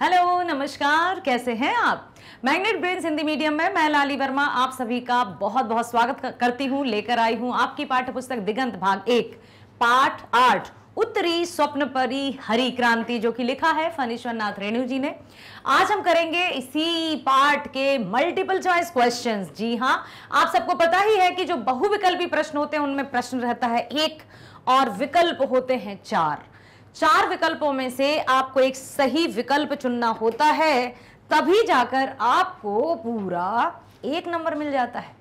Hello नमस्कार कैसे हैं आप मैग्नेट ब्रेन हिंदी मीडियम में मैं लाली वर्मा आप सभी का बहुत बहुत स्वागत करती हूं लेकर आई हूं आपकी पाठ्य पुस्तक दिगंत भाग एक पाठ आठ उत्तरी स्वप्न परी हरी क्रांति जो कि लिखा है फनीश्वर नाथ रेणु जी ने आज हम करेंगे इसी पार्ट के मल्टीपल चॉइस क्वेश्चंस जी हाँ आप सबको पता ही है कि जो बहुविकल्पी प्रश्न होते हैं उनमें प्रश्न रहता है एक और विकल्प होते हैं चार चार विकल्पों में से आपको एक सही विकल्प चुनना होता है तभी जाकर आपको पूरा एक नंबर मिल जाता है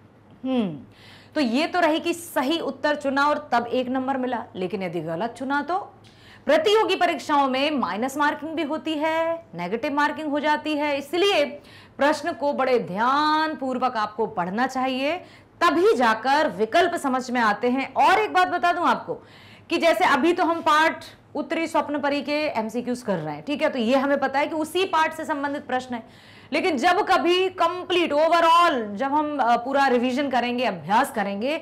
हम्म तो ये तो रही कि सही उत्तर चुना और तब एक नंबर मिला लेकिन यदि गलत चुना तो प्रतियोगी परीक्षाओं में माइनस मार्किंग भी होती है नेगेटिव मार्किंग हो जाती है इसलिए प्रश्न को बड़े ध्यान पूर्वक आपको पढ़ना चाहिए तभी जाकर विकल्प समझ में आते हैं और एक बात बता दूं आपको कि जैसे अभी तो हम पार्ट उत्तरी स्वप्न परी के एमसीक्यूज कर रहे हैं ठीक है तो ये हमें पता है कि उसी पार्ट से संबंधित प्रश्न है लेकिन जब कभी कंप्लीट ओवरऑल जब हम पूरा रिवीजन करेंगे अभ्यास करेंगे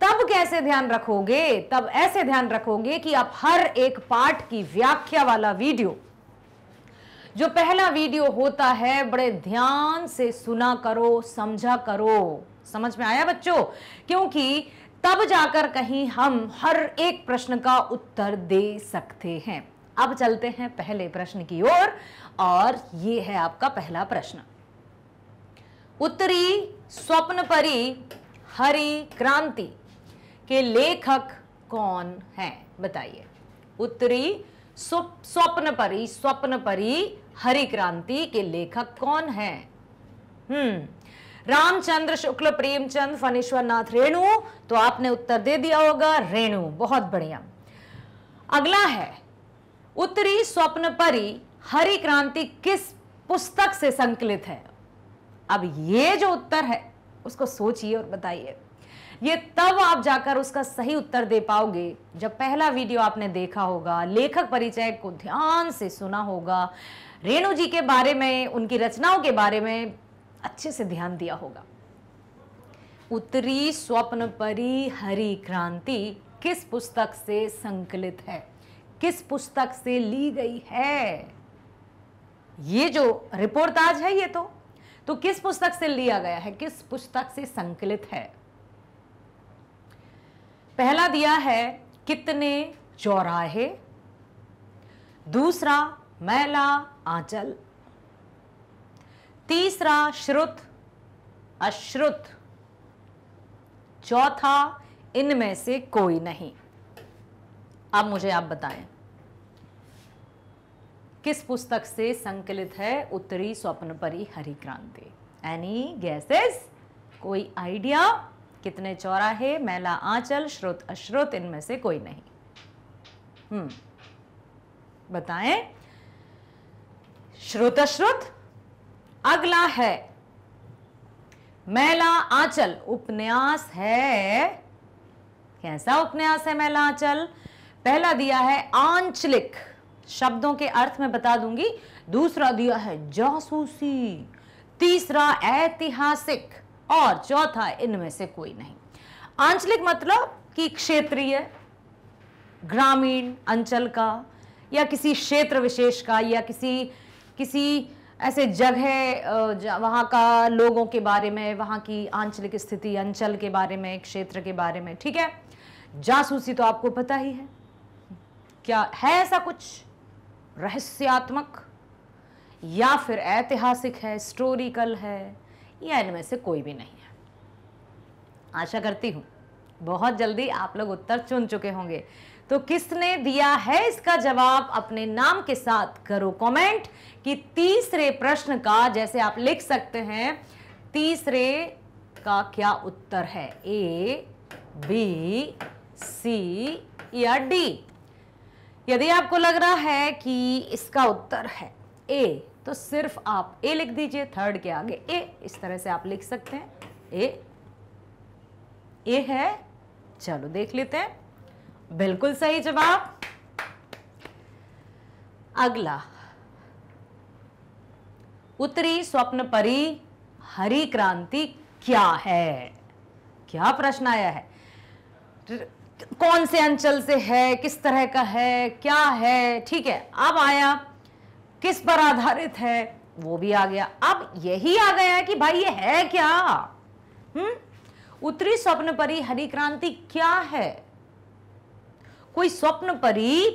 तब कैसे ध्यान रखोगे तब ऐसे ध्यान रखोगे कि आप हर एक पार्ट की व्याख्या वाला वीडियो जो पहला वीडियो होता है बड़े ध्यान से सुना करो समझा करो समझ में आया बच्चों क्योंकि तब जाकर कहीं हम हर एक प्रश्न का उत्तर दे सकते हैं अब चलते हैं पहले प्रश्न की ओर और, और ये है आपका पहला प्रश्न उत्तरी स्वप्न परी हरी क्रांति के लेखक कौन हैं बताइए उत्तरी स्वप्न परी स्वप्न परी हरी क्रांति के लेखक कौन हैं हम्म रामचंद्र शुक्ल प्रेमचंद फनीश्वर नाथ रेणु तो आपने उत्तर दे दिया होगा रेणु बहुत बढ़िया अगला है उत्तरी स्वप्न परी हरि क्रांति किस पुस्तक से संकलित है अब ये जो उत्तर है उसको सोचिए और बताइए ये तब आप जाकर उसका सही उत्तर दे पाओगे जब पहला वीडियो आपने देखा होगा लेखक परिचय को ध्यान से सुना होगा रेणु जी के बारे में उनकी रचनाओं के बारे में अच्छे से ध्यान दिया होगा उत्तरी स्वप्न परी हरी क्रांति किस पुस्तक से संकलित है किस पुस्तक से ली गई है ये जो रिपोर्टाज है ये तो तो किस पुस्तक से लिया गया है किस पुस्तक से संकलित है पहला दिया है कितने चौराहे दूसरा मैला आंचल तीसरा श्रुत अश्रुत चौथा इनमें से कोई नहीं अब मुझे आप बताएं किस पुस्तक से संकलित है उत्तरी परी हरि क्रांति एनी गैसेस कोई आइडिया कितने चौराहे मैला आंचल श्रुत अश्रुत इनमें से कोई नहीं हम्म बताएं श्रुत अश्रुत अगला है मैला आंचल उपन्यास है कैसा उपन्यास है मैला आंचल पहला दिया है आंचलिक शब्दों के अर्थ में बता दूंगी दूसरा दिया है जासूसी तीसरा ऐतिहासिक और चौथा इनमें से कोई नहीं आंचलिक मतलब कि क्षेत्रीय ग्रामीण अंचल का या किसी क्षेत्र विशेष का या किसी किसी ऐसे जगह वहाँ का लोगों के बारे में वहाँ की आंचलिक स्थिति अंचल के बारे में क्षेत्र के बारे में ठीक है जासूसी तो आपको पता ही है क्या है ऐसा कुछ रहस्यात्मक या फिर ऐतिहासिक है स्टोरिकल है या इनमें से कोई भी नहीं है आशा करती हूँ बहुत जल्दी आप लोग उत्तर चुन चुके होंगे तो किसने दिया है इसका जवाब अपने नाम के साथ करो कमेंट कि तीसरे प्रश्न का जैसे आप लिख सकते हैं तीसरे का क्या उत्तर है ए बी सी या डी यदि आपको लग रहा है कि इसका उत्तर है ए तो सिर्फ आप ए लिख दीजिए थर्ड के आगे ए इस तरह से आप लिख सकते हैं ए ए है चलो देख लेते हैं बिल्कुल सही जवाब अगला उत्तरी स्वप्न परी हरी क्रांति क्या है क्या प्रश्न आया है कौन से अंचल से है किस तरह का है क्या है ठीक है अब आया किस पर आधारित है वो भी आ गया अब यही आ गया कि भाई ये है क्या हम्म उत्तरी स्वप्न परी हरी क्रांति क्या है कोई स्वप्न परी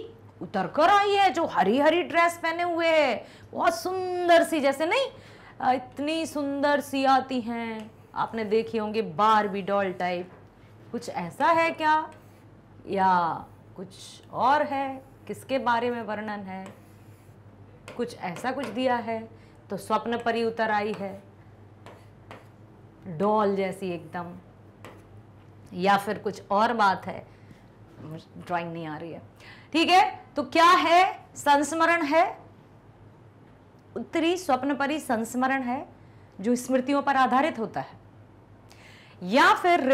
उतर कर आई है जो हरी हरी ड्रेस पहने हुए है बहुत सुंदर सी जैसे नहीं इतनी सुंदर सी आती हैं आपने देखी होंगे बार बी डॉल टाइप कुछ ऐसा है क्या या कुछ और है किसके बारे में वर्णन है कुछ ऐसा कुछ दिया है तो स्वप्न परी उतर आई है डॉल जैसी एकदम या फिर कुछ और बात है ड्राइंग नहीं आ रही है ठीक है तो क्या है संस्मरण है उत्तरी स्वप्नपरी संस्मरण है जो स्मृतियों पर आधारित होता है या फिर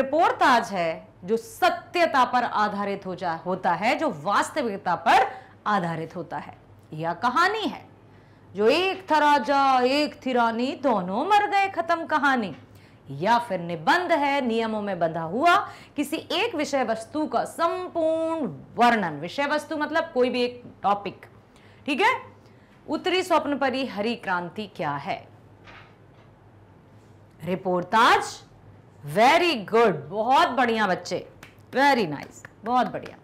आज है जो सत्यता पर आधारित हो जा होता है जो वास्तविकता पर आधारित होता है या कहानी है जो एक था राजा एक थी रानी दोनों मर गए खत्म कहानी या फिर निबंध है नियमों में बंधा हुआ किसी एक विषय वस्तु का संपूर्ण वर्णन विषय वस्तु मतलब कोई भी एक टॉपिक ठीक है उत्तरी परी हरी क्रांति क्या है रिपोर्टाज वेरी गुड बहुत बढ़िया बच्चे वेरी नाइस nice, बहुत बढ़िया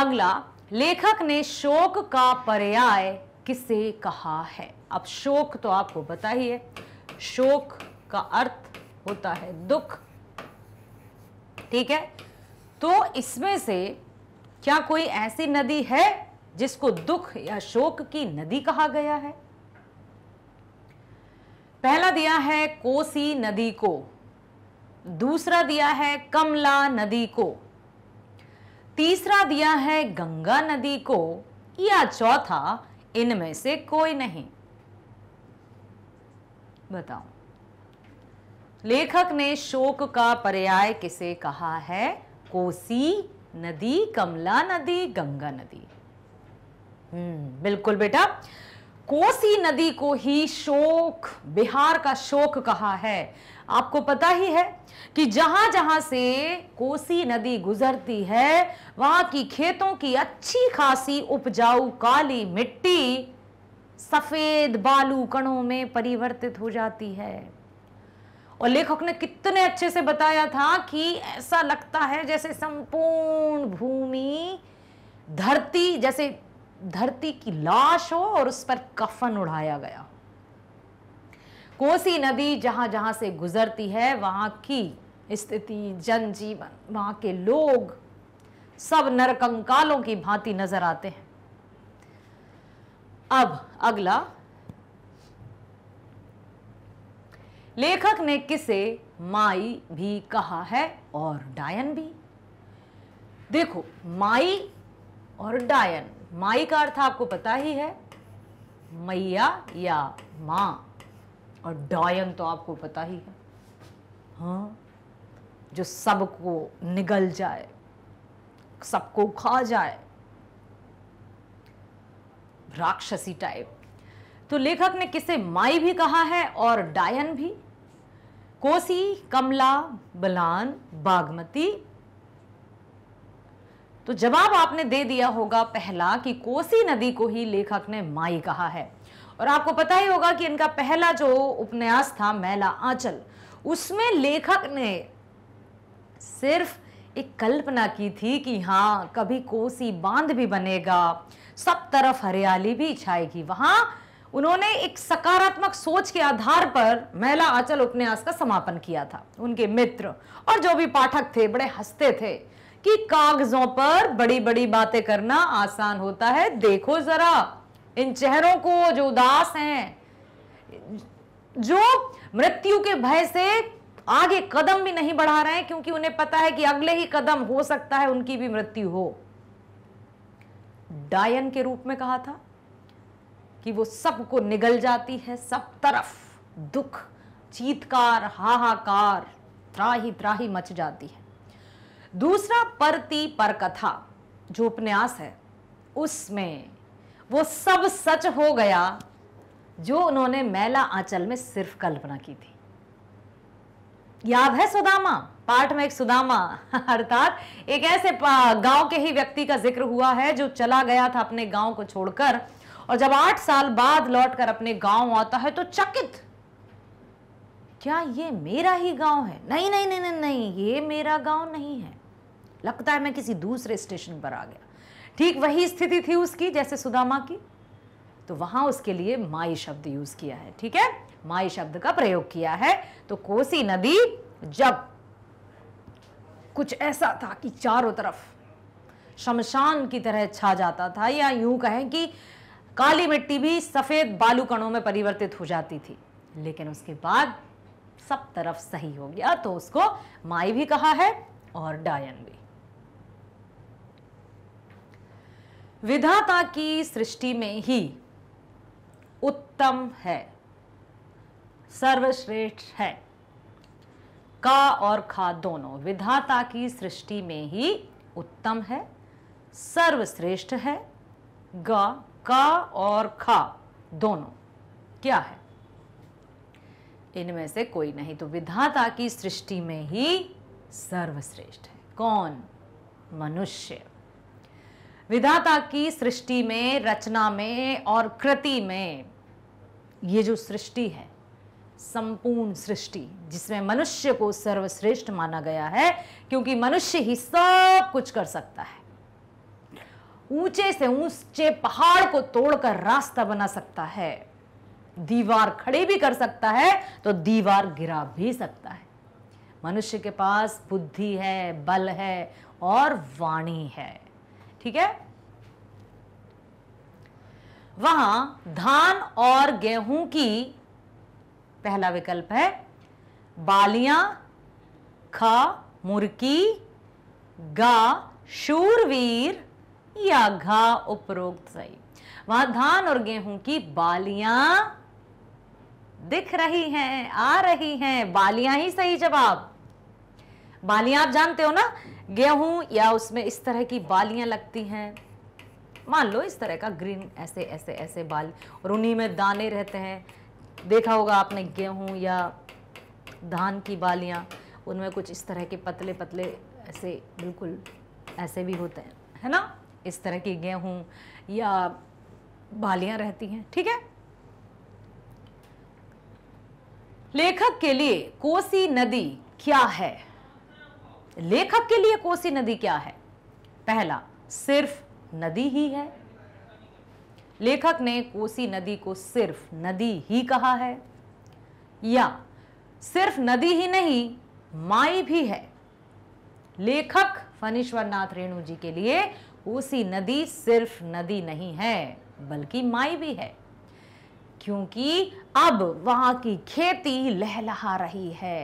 अगला लेखक ने शोक का पर्याय किसे कहा है अब शोक तो आपको पता ही है शोक का अर्थ होता है दुख ठीक है तो इसमें से क्या कोई ऐसी नदी है जिसको दुख या शोक की नदी कहा गया है पहला दिया है कोसी नदी को दूसरा दिया है कमला नदी को तीसरा दिया है गंगा नदी को या चौथा इनमें से कोई नहीं बताओ लेखक ने शोक का पर्याय किसे कहा है कोसी नदी कमला नदी गंगा नदी हम्म बिल्कुल बेटा कोसी नदी को ही शोक बिहार का शोक कहा है आपको पता ही है कि जहां जहां से कोसी नदी गुजरती है वहां की खेतों की अच्छी खासी उपजाऊ काली मिट्टी सफेद बालू कणों में परिवर्तित हो जाती है और लेखक ने कितने अच्छे से बताया था कि ऐसा लगता है जैसे संपूर्ण भूमि धरती जैसे धरती की लाश हो और उस पर कफन उड़ाया गया कोसी नदी जहां जहां से गुजरती है वहां की स्थिति जनजीवन वहां के लोग सब नरकंकालों की भांति नजर आते हैं अब अगला लेखक ने किसे माई भी कहा है और डायन भी देखो माई और डायन माई का अर्थ आपको पता ही है मैया या माँ और डायन तो आपको पता ही है हाँ जो सबको निगल जाए सबको खा जाए राक्षसी टाइप तो लेखक ने किसे माई भी कहा है और डायन भी कोसी कमला बलान बागमती तो जवाब आपने दे दिया होगा पहला कि कोसी नदी को ही लेखक ने माई कहा है और आपको पता ही होगा कि इनका पहला जो उपन्यास था मैला आंचल उसमें लेखक ने सिर्फ एक कल्पना की थी कि हाँ कभी कोसी बांध भी बनेगा सब तरफ हरियाली भी छाएगी वहां उन्होंने एक सकारात्मक सोच के आधार पर महिला आंचल उपन्यास का समापन किया था उनके मित्र और जो भी पाठक थे बड़े हंसते थे कि कागजों पर बड़ी बड़ी बातें करना आसान होता है देखो जरा इन चेहरों को जो उदास हैं जो मृत्यु के भय से आगे कदम भी नहीं बढ़ा रहे हैं क्योंकि उन्हें पता है कि अगले ही कदम हो सकता है उनकी भी मृत्यु हो डायन के रूप में कहा था कि वो सबको निगल जाती है सब तरफ दुख चीतकार हाहाकार त्राही त्राही मच जाती है दूसरा परती पर कथा जो उपन्यास है उसमें वो सब सच हो गया जो उन्होंने मैला आंचल में सिर्फ कल्पना की थी याद है सुदामा पाठ में एक सुदामा अर्थात एक ऐसे गांव के ही व्यक्ति का जिक्र हुआ है जो चला गया था अपने गांव को छोड़कर और जब आठ साल बाद लौटकर अपने गांव आता है तो चकित क्या ये मेरा ही गांव है नहीं नहीं नहीं नहीं नहीं ये मेरा गांव नहीं है लगता है मैं किसी दूसरे स्टेशन पर आ गया ठीक वही स्थिति थी उसकी जैसे सुदामा की तो वहां उसके लिए माई शब्द यूज किया है ठीक है माई शब्द का प्रयोग किया है तो कोसी नदी जब कुछ ऐसा था कि चारों तरफ शमशान की तरह छा जाता था या यूं कहें कि काली मिट्टी भी सफ़ेद बालू कणों में परिवर्तित हो जाती थी लेकिन उसके बाद सब तरफ सही हो गया तो उसको माई भी कहा है और डायन भी विधाता की सृष्टि में ही उत्तम है सर्वश्रेष्ठ है का और खा दोनों विधाता की सृष्टि में ही उत्तम है सर्वश्रेष्ठ है ग का और खा दोनों क्या है इनमें से कोई नहीं तो विधाता की सृष्टि में ही सर्वश्रेष्ठ है कौन मनुष्य विधाता की सृष्टि में रचना में और कृति में ये जो सृष्टि है संपूर्ण सृष्टि जिसमें मनुष्य को सर्वश्रेष्ठ माना गया है क्योंकि मनुष्य ही सब कुछ कर सकता है ऊंचे से ऊंचे पहाड़ को तोड़कर रास्ता बना सकता है दीवार खड़ी भी कर सकता है तो दीवार गिरा भी सकता है मनुष्य के पास बुद्धि है बल है और वाणी है ठीक है वहां धान और गेहूं की पहला विकल्प है बालियां खा मुर्की गा शूरवीर या घा उपरोक्त सही वहां धान और गेहूं की बालियां दिख रही हैं आ रही हैं बालियां ही सही जवाब बालियां आप जानते हो ना गेहूं या उसमें इस तरह की बालियां लगती हैं मान लो इस तरह का ग्रीन ऐसे ऐसे ऐसे बाल और उन्हीं में दाने रहते हैं देखा होगा आपने गेहूं या धान की बालियां उनमें कुछ इस तरह के पतले पतले ऐसे बिल्कुल ऐसे भी होते हैं है ना इस तरह की गेहूँ या बालियाँ रहती हैं ठीक है लेखक के लिए कोसी नदी क्या है लेखक के लिए कोसी नदी क्या है पहला सिर्फ नदी ही है लेखक ने कोसी नदी को सिर्फ नदी ही कहा है या सिर्फ नदी ही नहीं माई भी है लेखक फणीश्वरनाथ रेणु जी के लिए कोसी नदी सिर्फ नदी नहीं है बल्कि माई भी है क्योंकि अब वहां की खेती लहलहा रही है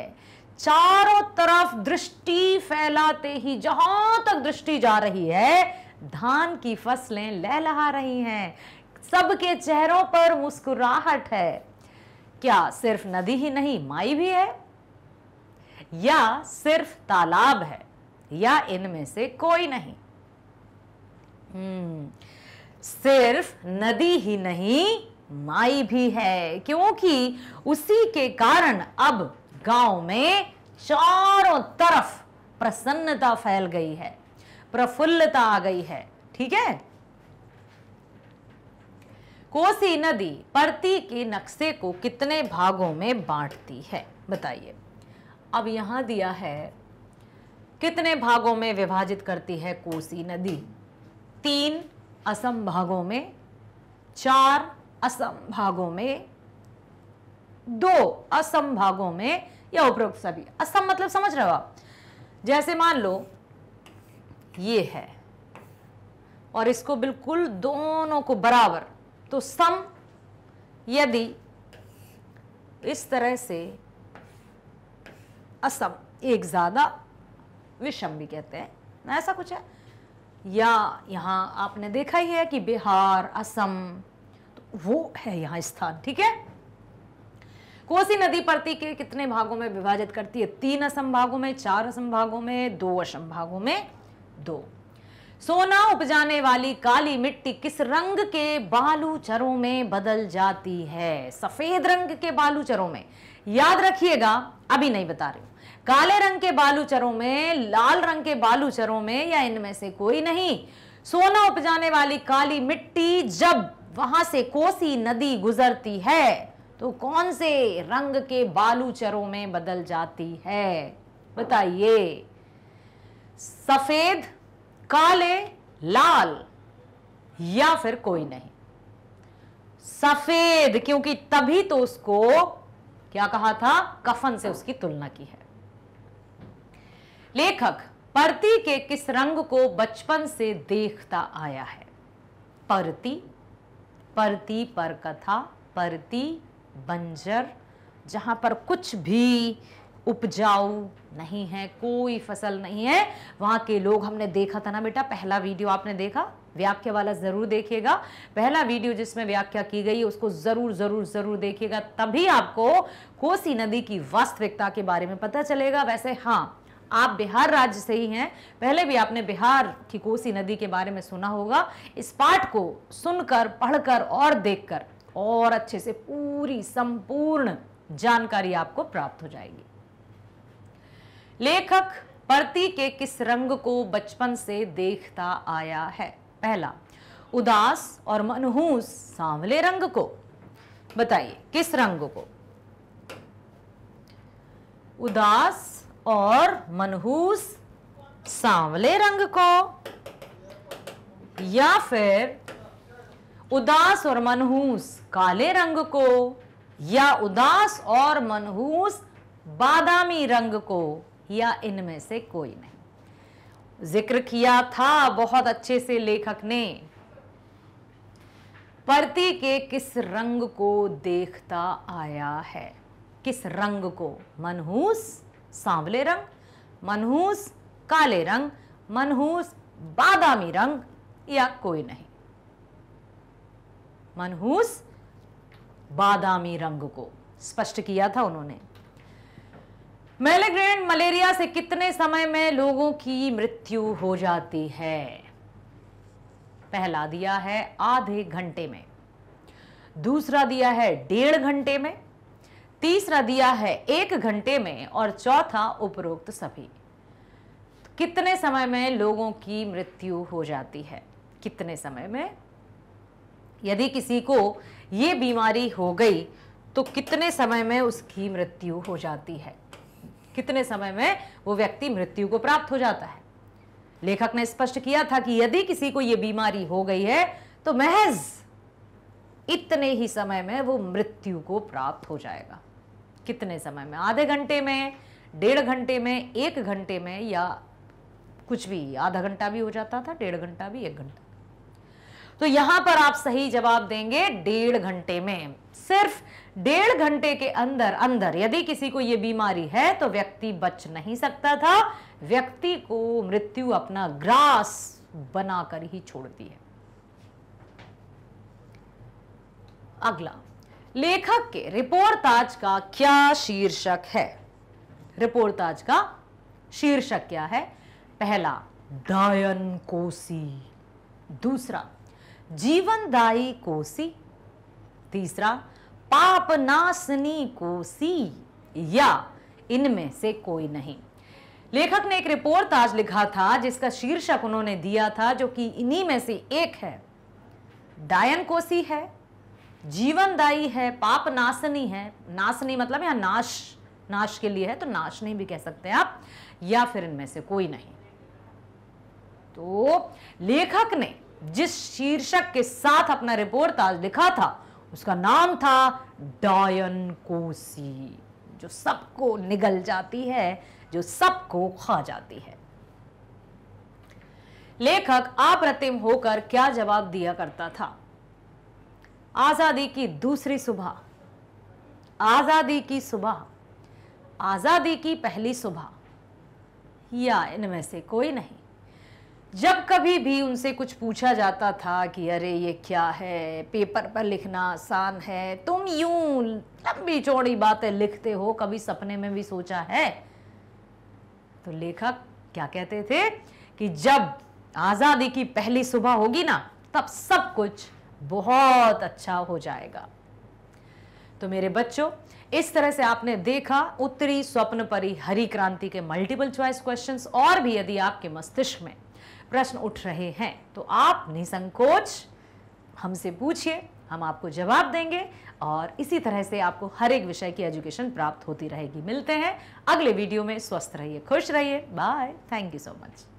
चारों तरफ दृष्टि फैलाते ही जहां तक दृष्टि जा रही है धान की फसलें लहलहा रही हैं सबके चेहरों पर मुस्कुराहट है क्या सिर्फ नदी ही नहीं माई भी है या सिर्फ तालाब है या इनमें से कोई नहीं हम्म। सिर्फ नदी ही नहीं माई भी है क्योंकि उसी के कारण अब गांव में चारों तरफ प्रसन्नता फैल गई है प्रफुल्लता आ गई है ठीक है कोसी नदी परती के नक्शे को कितने भागों में बांटती है बताइए अब यहां दिया है कितने भागों में विभाजित करती है कोसी नदी तीन असम भागों में चार असम भागों में दो असम भागों में या उपरोक्त सभी असम मतलब समझ रहे हो आप जैसे मान लो ये है और इसको बिल्कुल दोनों को बराबर तो सम यदि इस तरह से असम एक ज़्यादा विषम भी कहते हैं ऐसा कुछ है या यहाँ आपने देखा ही है कि बिहार असम तो वो है यहाँ स्थान ठीक है कोसी नदी परती के कितने भागों में विभाजित करती है तीन असम भागों में चार असम भागों में दो असम भागों में दो सोना उपजाने वाली काली मिट्टी किस रंग के बालूचरों में बदल जाती है सफेद रंग के बालू चरों में याद रखिएगा अभी नहीं बता रही काले रंग के बालूचरों में लाल रंग के बालूचरों में या इनमें से कोई नहीं सोना उपजाने वाली काली मिट्टी जब वहां से कोसी नदी गुजरती है तो कौन से रंग के बालूचरों में बदल जाती है बताइए सफेद काले लाल या फिर कोई नहीं सफेद क्योंकि तभी तो उसको क्या कहा था कफन से उसकी तुलना की है लेखक परती के किस रंग को बचपन से देखता आया है परती परती पर कथा परती बंजर जहां पर कुछ भी उपजाऊ नहीं है कोई फसल नहीं है वहां के लोग हमने देखा था ना बेटा पहला वीडियो आपने देखा व्याख्या वाला ज़रूर देखिएगा पहला वीडियो जिसमें व्याख्या की गई उसको ज़रूर ज़रूर ज़रूर देखिएगा तभी आपको कोसी नदी की वास्तविकता के बारे में पता चलेगा वैसे हाँ आप बिहार राज्य से ही हैं पहले भी आपने बिहार की कोसी नदी के बारे में सुना होगा इस पाठ को सुनकर पढ़कर और देखकर और अच्छे से पूरी संपूर्ण जानकारी आपको प्राप्त हो जाएगी लेखक परती के किस रंग को बचपन से देखता आया है पहला उदास और मनहूस सांवले रंग को बताइए किस रंग को उदास और मनहूस सांवले रंग को या फिर उदास और मनहूस काले रंग को या उदास और मनहूस बादामी रंग को या इनमें से कोई नहीं जिक्र किया था बहुत अच्छे से लेखक ने परती के किस रंग को देखता आया है किस रंग को मनहूस सांवले रंग मनहूस काले रंग मनहूस बादामी रंग या कोई नहीं मनहूस बादामी रंग को स्पष्ट किया था उन्होंने मेलेग्रेन मलेरिया से कितने समय में लोगों की मृत्यु हो जाती है पहला दिया है आधे घंटे में दूसरा दिया है डेढ़ घंटे में तीसरा दिया है एक घंटे में और चौथा उपरोक्त सभी कितने समय में लोगों की मृत्यु हो जाती है कितने समय में यदि किसी को ये बीमारी हो गई तो कितने समय में उसकी मृत्यु हो जाती है कितने समय में वो व्यक्ति मृत्यु को प्राप्त हो जाता है लेखक ने स्पष्ट किया था कि यदि किसी को यह बीमारी हो गई है तो महज इतने ही समय में वो मृत्यु को प्राप्त हो जाएगा कितने समय में आधे घंटे में डेढ़ घंटे में एक घंटे में या कुछ भी आधा घंटा भी हो जाता था डेढ़ घंटा भी एक घंटा तो यहां पर आप सही जवाब देंगे डेढ़ घंटे में सिर्फ डेढ़ घंटे के अंदर अंदर यदि किसी को यह बीमारी है तो व्यक्ति बच नहीं सकता था व्यक्ति को मृत्यु अपना ग्रास बनाकर ही छोड़ती है अगला लेखक के रिपोर्ट ताज का क्या शीर्षक है रिपोर्ट ताज का शीर्षक क्या है पहला डायन कोसी दूसरा जीवनदायी कोसी तीसरा पापनाशनी कोसी या इनमें से कोई नहीं लेखक ने एक रिपोर्ट आज लिखा था जिसका शीर्षक उन्होंने दिया था जो कि इन्हीं में से एक है डायन कोसी है जीवनदायी है पाप नाशनी है नाशनी मतलब यहाँ नाश नाश के लिए है तो नाशनी भी कह सकते हैं आप या फिर इनमें से कोई नहीं तो लेखक ने जिस शीर्षक के साथ अपना रिपोर्ट आज लिखा था उसका नाम था डायन कोसी जो सबको निगल जाती है जो सबको खा जाती है लेखक अप्रतिम होकर क्या जवाब दिया करता था आज़ादी की दूसरी सुबह आज़ादी की सुबह आज़ादी की पहली सुबह या इनमें से कोई नहीं जब कभी भी उनसे कुछ पूछा जाता था कि अरे ये क्या है पेपर पर लिखना आसान है तुम यूं लंबी चौड़ी बातें लिखते हो कभी सपने में भी सोचा है तो लेखक क्या कहते थे कि जब आज़ादी की पहली सुबह होगी ना तब सब कुछ बहुत अच्छा हो जाएगा तो मेरे बच्चों इस तरह से आपने देखा उत्तरी स्वप्न परी हरी क्रांति के मल्टीपल चॉइस क्वेश्चंस और भी यदि आपके मस्तिष्क में प्रश्न उठ रहे हैं तो आप निसंकोच हमसे पूछिए हम आपको जवाब देंगे और इसी तरह से आपको हर एक विषय की एजुकेशन प्राप्त होती रहेगी मिलते हैं अगले वीडियो में स्वस्थ रहिए खुश रहिए bye thank you so much